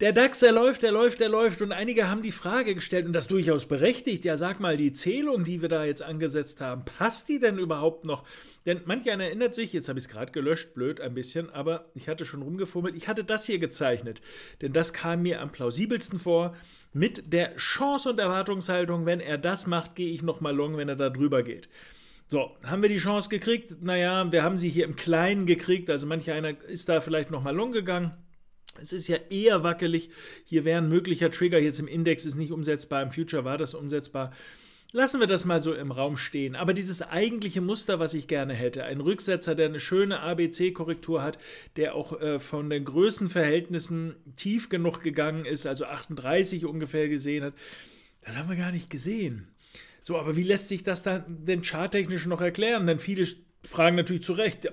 Der DAX, der läuft, der läuft, der läuft. Und einige haben die Frage gestellt, und das durchaus berechtigt, ja, sag mal, die Zählung, die wir da jetzt angesetzt haben, passt die denn überhaupt noch? Denn manch einer erinnert sich, jetzt habe ich es gerade gelöscht, blöd ein bisschen, aber ich hatte schon rumgefummelt, ich hatte das hier gezeichnet. Denn das kam mir am plausibelsten vor. Mit der Chance und Erwartungshaltung, wenn er das macht, gehe ich nochmal long, wenn er da drüber geht. So, haben wir die Chance gekriegt? Naja, wir haben sie hier im Kleinen gekriegt, also manch einer ist da vielleicht nochmal long gegangen es ist ja eher wackelig. Hier wäre ein möglicher Trigger. Jetzt im Index ist nicht umsetzbar. Im Future war das umsetzbar. Lassen wir das mal so im Raum stehen. Aber dieses eigentliche Muster, was ich gerne hätte, ein Rücksetzer, der eine schöne ABC-Korrektur hat, der auch äh, von den Größenverhältnissen tief genug gegangen ist, also 38 ungefähr gesehen hat, das haben wir gar nicht gesehen. So, aber wie lässt sich das dann denn charttechnisch noch erklären? Denn viele fragen natürlich zu Recht,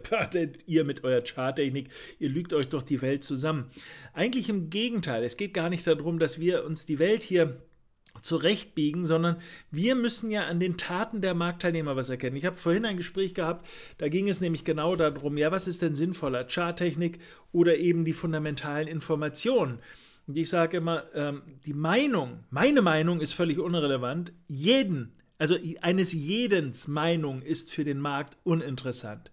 ihr mit eurer Charttechnik, ihr lügt euch doch die Welt zusammen. Eigentlich im Gegenteil, es geht gar nicht darum, dass wir uns die Welt hier zurechtbiegen, sondern wir müssen ja an den Taten der Marktteilnehmer was erkennen. Ich habe vorhin ein Gespräch gehabt, da ging es nämlich genau darum, ja, was ist denn sinnvoller, Charttechnik oder eben die fundamentalen Informationen? Und ich sage immer, ähm, die Meinung, meine Meinung ist völlig unrelevant. Jeden also eines jedens Meinung ist für den Markt uninteressant.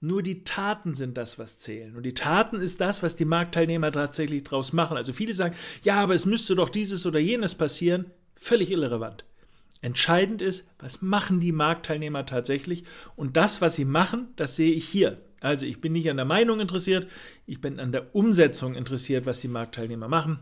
Nur die Taten sind das, was zählen. Und die Taten ist das, was die Marktteilnehmer tatsächlich draus machen. Also viele sagen, ja, aber es müsste doch dieses oder jenes passieren. Völlig irrelevant. Entscheidend ist, was machen die Marktteilnehmer tatsächlich? Und das, was sie machen, das sehe ich hier. Also ich bin nicht an der Meinung interessiert, ich bin an der Umsetzung interessiert, was die Marktteilnehmer machen.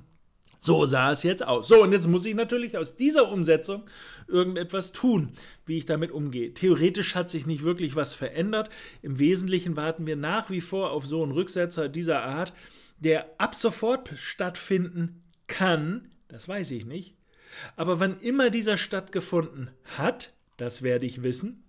So sah es jetzt aus. So, und jetzt muss ich natürlich aus dieser Umsetzung irgendetwas tun, wie ich damit umgehe. Theoretisch hat sich nicht wirklich was verändert. Im Wesentlichen warten wir nach wie vor auf so einen Rücksetzer dieser Art, der ab sofort stattfinden kann. Das weiß ich nicht. Aber wann immer dieser stattgefunden hat, das werde ich wissen,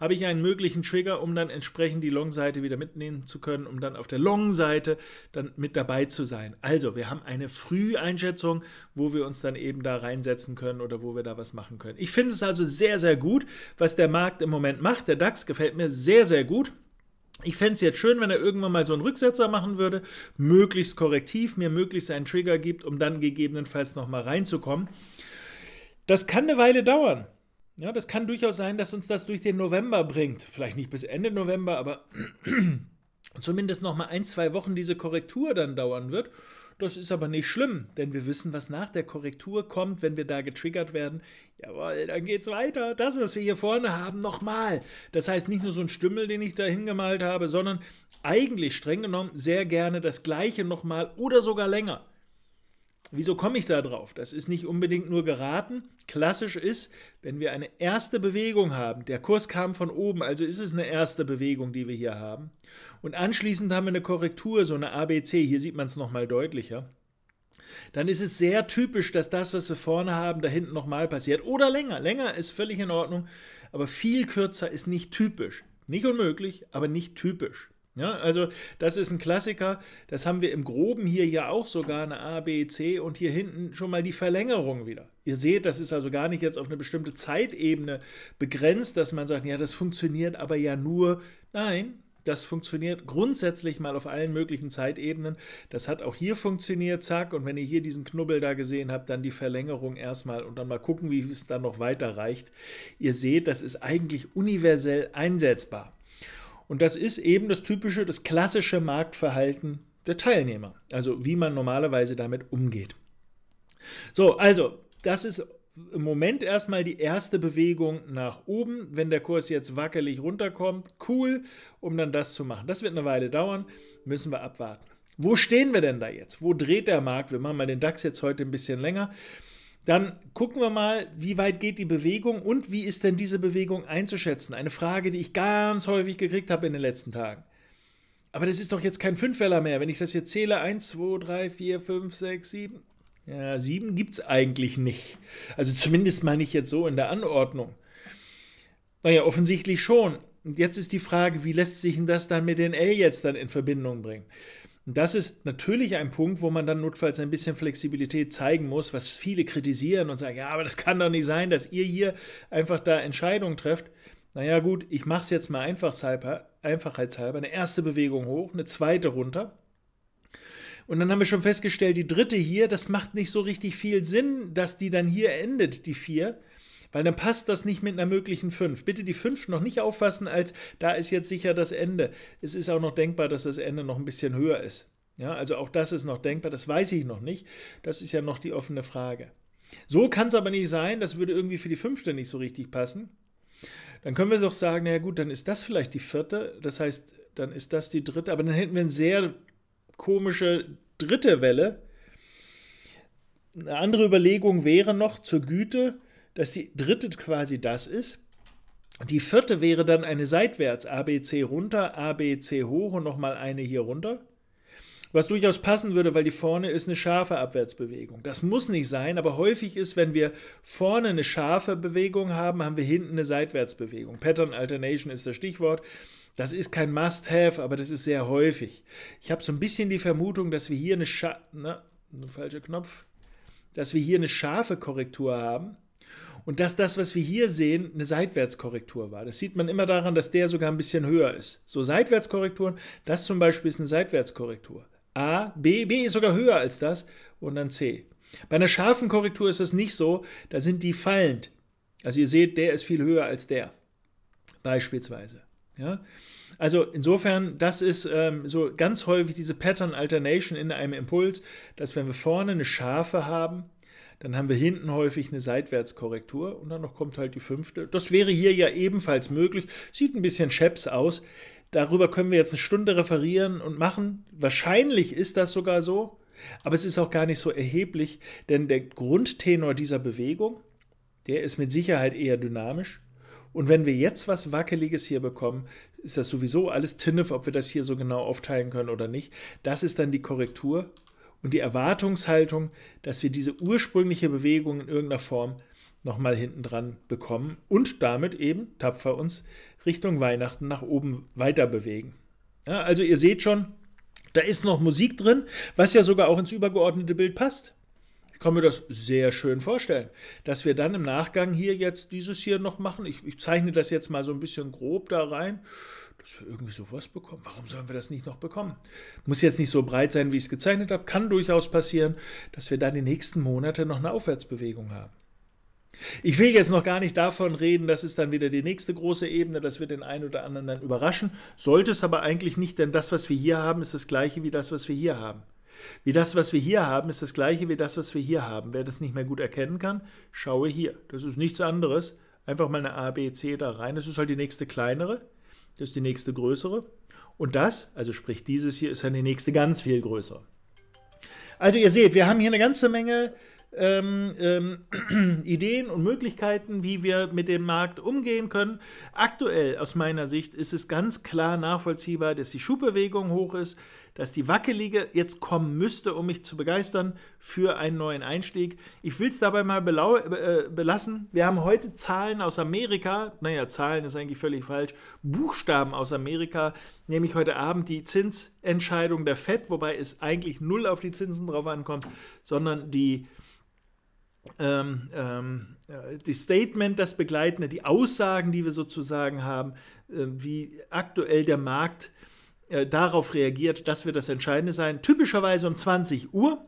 habe ich einen möglichen Trigger, um dann entsprechend die Long-Seite wieder mitnehmen zu können, um dann auf der Long-Seite dann mit dabei zu sein. Also, wir haben eine Früheinschätzung, wo wir uns dann eben da reinsetzen können oder wo wir da was machen können. Ich finde es also sehr, sehr gut, was der Markt im Moment macht. Der DAX gefällt mir sehr, sehr gut. Ich fände es jetzt schön, wenn er irgendwann mal so einen Rücksetzer machen würde, möglichst korrektiv, mir möglichst einen Trigger gibt, um dann gegebenenfalls nochmal reinzukommen. Das kann eine Weile dauern. Ja, das kann durchaus sein, dass uns das durch den November bringt. Vielleicht nicht bis Ende November, aber zumindest noch mal ein, zwei Wochen diese Korrektur dann dauern wird. Das ist aber nicht schlimm, denn wir wissen, was nach der Korrektur kommt, wenn wir da getriggert werden. Jawohl, dann geht's weiter. Das, was wir hier vorne haben, nochmal. Das heißt, nicht nur so ein Stümmel, den ich da hingemalt habe, sondern eigentlich streng genommen sehr gerne das Gleiche nochmal oder sogar länger. Wieso komme ich da drauf? Das ist nicht unbedingt nur geraten. Klassisch ist, wenn wir eine erste Bewegung haben, der Kurs kam von oben, also ist es eine erste Bewegung, die wir hier haben. Und anschließend haben wir eine Korrektur, so eine ABC, hier sieht man es nochmal deutlicher. Dann ist es sehr typisch, dass das, was wir vorne haben, da hinten nochmal passiert. Oder länger. Länger ist völlig in Ordnung, aber viel kürzer ist nicht typisch. Nicht unmöglich, aber nicht typisch. Ja, also das ist ein Klassiker. Das haben wir im Groben hier ja auch sogar eine A, B, C und hier hinten schon mal die Verlängerung wieder. Ihr seht, das ist also gar nicht jetzt auf eine bestimmte Zeitebene begrenzt, dass man sagt, ja, das funktioniert aber ja nur. Nein, das funktioniert grundsätzlich mal auf allen möglichen Zeitebenen. Das hat auch hier funktioniert, zack. Und wenn ihr hier diesen Knubbel da gesehen habt, dann die Verlängerung erstmal und dann mal gucken, wie es dann noch weiter reicht. Ihr seht, das ist eigentlich universell einsetzbar. Und das ist eben das typische, das klassische Marktverhalten der Teilnehmer. Also wie man normalerweise damit umgeht. So, also das ist im Moment erstmal die erste Bewegung nach oben. Wenn der Kurs jetzt wackelig runterkommt, cool, um dann das zu machen. Das wird eine Weile dauern, müssen wir abwarten. Wo stehen wir denn da jetzt? Wo dreht der Markt? Wir machen mal den DAX jetzt heute ein bisschen länger. Dann gucken wir mal, wie weit geht die Bewegung und wie ist denn diese Bewegung einzuschätzen? Eine Frage, die ich ganz häufig gekriegt habe in den letzten Tagen. Aber das ist doch jetzt kein Fünfweller mehr. Wenn ich das jetzt zähle, 1, 2, 3, 4, 5, 6, 7. Ja, 7 gibt es eigentlich nicht. Also zumindest meine ich jetzt so in der Anordnung. Naja, offensichtlich schon. Und jetzt ist die Frage, wie lässt sich denn das dann mit den L jetzt dann in Verbindung bringen? Und das ist natürlich ein Punkt, wo man dann notfalls ein bisschen Flexibilität zeigen muss, was viele kritisieren und sagen, ja, aber das kann doch nicht sein, dass ihr hier einfach da Entscheidungen trefft. Naja gut, ich mache es jetzt mal einfachshalber, einfachheitshalber. Eine erste Bewegung hoch, eine zweite runter. Und dann haben wir schon festgestellt, die dritte hier, das macht nicht so richtig viel Sinn, dass die dann hier endet, die vier. Weil dann passt das nicht mit einer möglichen 5. Bitte die 5 noch nicht auffassen, als da ist jetzt sicher das Ende. Es ist auch noch denkbar, dass das Ende noch ein bisschen höher ist. Ja, also auch das ist noch denkbar, das weiß ich noch nicht. Das ist ja noch die offene Frage. So kann es aber nicht sein, das würde irgendwie für die fünfte nicht so richtig passen. Dann können wir doch sagen, naja gut, dann ist das vielleicht die vierte, das heißt, dann ist das die dritte, aber dann hätten wir eine sehr komische dritte Welle. Eine andere Überlegung wäre noch zur Güte, dass die dritte quasi das ist. Die vierte wäre dann eine seitwärts ABC runter, ABC hoch und nochmal eine hier runter. Was durchaus passen würde, weil die vorne ist eine scharfe Abwärtsbewegung. Das muss nicht sein, aber häufig ist, wenn wir vorne eine scharfe Bewegung haben, haben wir hinten eine Seitwärtsbewegung. Pattern Alternation ist das Stichwort. Das ist kein Must-Have, aber das ist sehr häufig. Ich habe so ein bisschen die Vermutung, dass wir hier eine, Scha Na, falsche Knopf. Dass wir hier eine scharfe Korrektur haben und dass das, was wir hier sehen, eine Seitwärtskorrektur war. Das sieht man immer daran, dass der sogar ein bisschen höher ist. So Seitwärtskorrekturen, das zum Beispiel ist eine Seitwärtskorrektur. A, B, B ist sogar höher als das und dann C. Bei einer scharfen Korrektur ist das nicht so, da sind die fallend. Also ihr seht, der ist viel höher als der, beispielsweise. Ja? Also insofern, das ist ähm, so ganz häufig diese Pattern Alternation in einem Impuls, dass wenn wir vorne eine scharfe haben, dann haben wir hinten häufig eine Seitwärtskorrektur und dann noch kommt halt die fünfte. Das wäre hier ja ebenfalls möglich. Sieht ein bisschen scheps aus. Darüber können wir jetzt eine Stunde referieren und machen. Wahrscheinlich ist das sogar so, aber es ist auch gar nicht so erheblich, denn der Grundtenor dieser Bewegung, der ist mit Sicherheit eher dynamisch. Und wenn wir jetzt was Wackeliges hier bekommen, ist das sowieso alles Tinnef, ob wir das hier so genau aufteilen können oder nicht. Das ist dann die Korrektur und die Erwartungshaltung, dass wir diese ursprüngliche Bewegung in irgendeiner Form nochmal hinten dran bekommen und damit eben tapfer uns Richtung Weihnachten nach oben weiter bewegen. Ja, also ihr seht schon, da ist noch Musik drin, was ja sogar auch ins übergeordnete Bild passt. Ich kann mir das sehr schön vorstellen, dass wir dann im Nachgang hier jetzt dieses hier noch machen. Ich, ich zeichne das jetzt mal so ein bisschen grob da rein, dass wir irgendwie sowas bekommen. Warum sollen wir das nicht noch bekommen? Muss jetzt nicht so breit sein, wie ich es gezeichnet habe. Kann durchaus passieren, dass wir dann die nächsten Monate noch eine Aufwärtsbewegung haben. Ich will jetzt noch gar nicht davon reden, das ist dann wieder die nächste große Ebene, dass wir den einen oder anderen dann überraschen. Sollte es aber eigentlich nicht, denn das, was wir hier haben, ist das gleiche wie das, was wir hier haben. Wie das, was wir hier haben, ist das gleiche wie das, was wir hier haben. Wer das nicht mehr gut erkennen kann, schaue hier. Das ist nichts anderes. Einfach mal eine A, B, C da rein. Das ist halt die nächste kleinere. Das ist die nächste größere. Und das, also sprich dieses hier, ist dann die nächste ganz viel größere. Also ihr seht, wir haben hier eine ganze Menge ähm, ähm, Ideen und Möglichkeiten, wie wir mit dem Markt umgehen können. Aktuell aus meiner Sicht ist es ganz klar nachvollziehbar, dass die Schubbewegung hoch ist, dass die wackelige jetzt kommen müsste, um mich zu begeistern für einen neuen Einstieg. Ich will es dabei mal äh, belassen. Wir haben heute Zahlen aus Amerika, naja, Zahlen ist eigentlich völlig falsch, Buchstaben aus Amerika, nämlich heute Abend die Zinsentscheidung der FED, wobei es eigentlich null auf die Zinsen drauf ankommt, sondern die ähm, ähm, äh, die Statement, das begleitende, die Aussagen, die wir sozusagen haben, äh, wie aktuell der Markt äh, äh, darauf reagiert, das wird das Entscheidende sein. Typischerweise um 20 Uhr.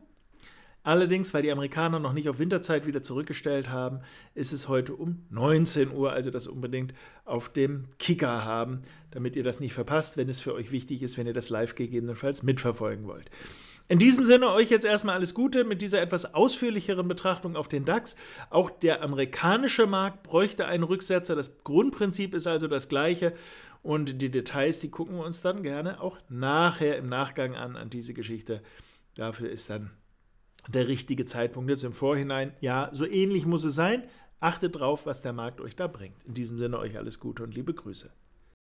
Allerdings, weil die Amerikaner noch nicht auf Winterzeit wieder zurückgestellt haben, ist es heute um 19 Uhr, also das unbedingt auf dem Kicker haben, damit ihr das nicht verpasst, wenn es für euch wichtig ist, wenn ihr das live gegebenenfalls mitverfolgen wollt. In diesem Sinne euch jetzt erstmal alles Gute mit dieser etwas ausführlicheren Betrachtung auf den DAX. Auch der amerikanische Markt bräuchte einen Rücksetzer. Das Grundprinzip ist also das gleiche. Und die Details, die gucken wir uns dann gerne auch nachher im Nachgang an, an diese Geschichte. Dafür ist dann der richtige Zeitpunkt jetzt im Vorhinein. Ja, so ähnlich muss es sein. Achtet drauf, was der Markt euch da bringt. In diesem Sinne euch alles Gute und liebe Grüße.